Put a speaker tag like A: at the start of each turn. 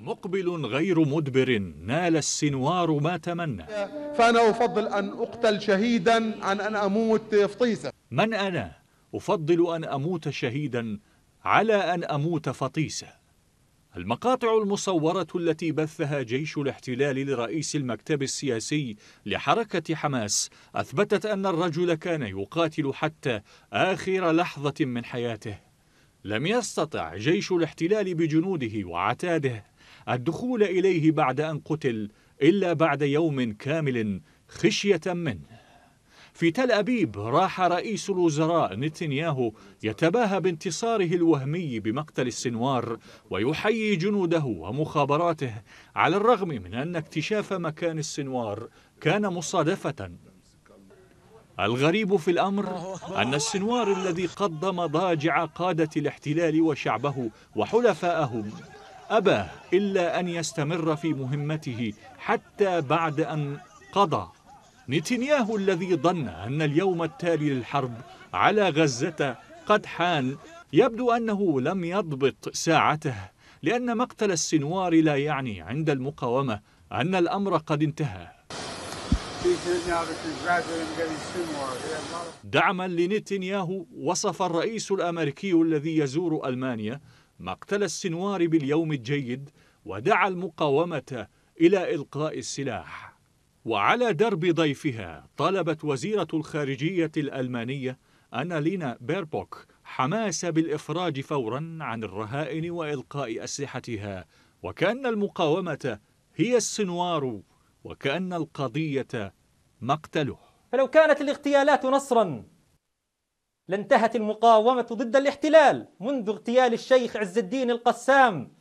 A: مقبل غير مدبر نال السنوار ما تمنى فأنا أفضل أن أقتل شهيدا عن أن أموت فطيسة من أنا؟ أفضل أن أموت شهيدا على أن أموت فطيسة المقاطع المصورة التي بثها جيش الاحتلال لرئيس المكتب السياسي لحركة حماس أثبتت أن الرجل كان يقاتل حتى آخر لحظة من حياته لم يستطع جيش الاحتلال بجنوده وعتاده الدخول إليه بعد أن قتل إلا بعد يوم كامل خشية منه في تل أبيب راح رئيس الوزراء نتنياهو يتباهى بانتصاره الوهمي بمقتل السنوار ويحيي جنوده ومخابراته على الرغم من أن اكتشاف مكان السنوار كان مصادفة الغريب في الأمر أن السنوار الذي قدم ضاجع قادة الاحتلال وشعبه وحلفائهم أبى إلا أن يستمر في مهمته حتى بعد أن قضى نتنياهو الذي ظن أن اليوم التالي للحرب على غزة قد حان يبدو أنه لم يضبط ساعته لأن مقتل السنوار لا يعني عند المقاومة أن الأمر قد انتهى دعما لنتنياهو وصف الرئيس الأمريكي الذي يزور ألمانيا مقتل السنوار باليوم الجيد ودعا المقاومة إلى إلقاء السلاح وعلى درب ضيفها طلبت وزيرة الخارجية الألمانية أنالينا بيربوك حماس بالإفراج فورا عن الرهائن وإلقاء أسلحتها وكأن المقاومة هي السنوار وكأن القضية مقتله فلو كانت الاغتيالات نصرا لانتهت المقاومة ضد الاحتلال منذ اغتيال الشيخ عز الدين القسام